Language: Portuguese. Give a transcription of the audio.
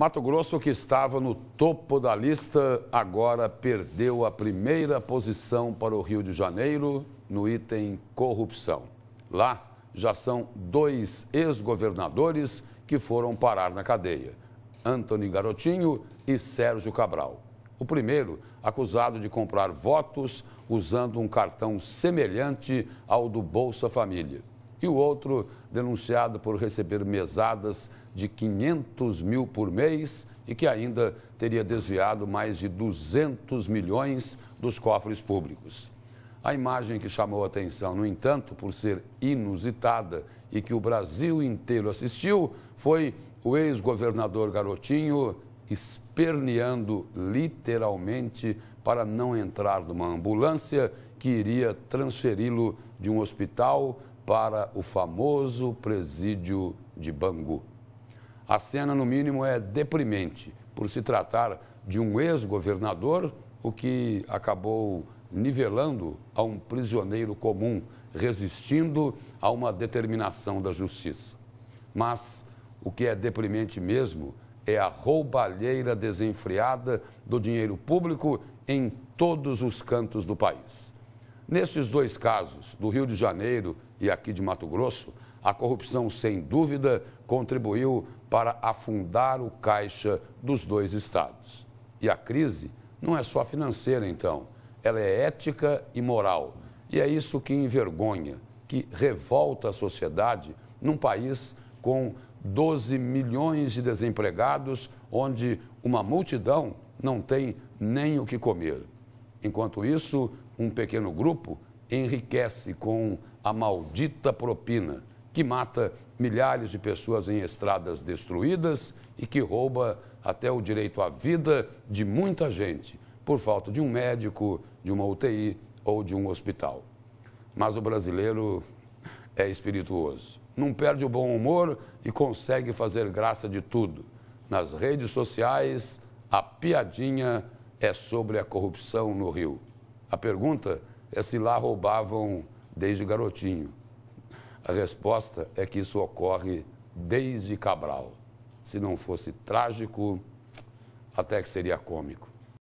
Mato Grosso, que estava no topo da lista, agora perdeu a primeira posição para o Rio de Janeiro no item corrupção. Lá já são dois ex-governadores que foram parar na cadeia: Antony Garotinho e Sérgio Cabral. O primeiro, acusado de comprar votos usando um cartão semelhante ao do Bolsa Família. E o outro, denunciado por receber mesadas de 500 mil por mês e que ainda teria desviado mais de 200 milhões dos cofres públicos. A imagem que chamou atenção, no entanto, por ser inusitada e que o Brasil inteiro assistiu, foi o ex-governador Garotinho esperneando literalmente para não entrar numa ambulância que iria transferi-lo de um hospital para o famoso presídio de Bangu. A cena, no mínimo, é deprimente, por se tratar de um ex-governador, o que acabou nivelando a um prisioneiro comum, resistindo a uma determinação da justiça. Mas o que é deprimente mesmo é a roubalheira desenfreada do dinheiro público em todos os cantos do país. Nesses dois casos, do Rio de Janeiro e aqui de Mato Grosso, a corrupção, sem dúvida, contribuiu para afundar o caixa dos dois estados. E a crise não é só financeira, então, ela é ética e moral. E é isso que envergonha, que revolta a sociedade num país com 12 milhões de desempregados, onde uma multidão não tem nem o que comer. Enquanto isso, um pequeno grupo enriquece com a maldita propina que mata milhares de pessoas em estradas destruídas e que rouba até o direito à vida de muita gente, por falta de um médico, de uma UTI ou de um hospital. Mas o brasileiro é espirituoso. Não perde o bom humor e consegue fazer graça de tudo. Nas redes sociais, a piadinha é sobre a corrupção no Rio. A pergunta é se lá roubavam desde garotinho. A resposta é que isso ocorre desde Cabral. Se não fosse trágico, até que seria cômico.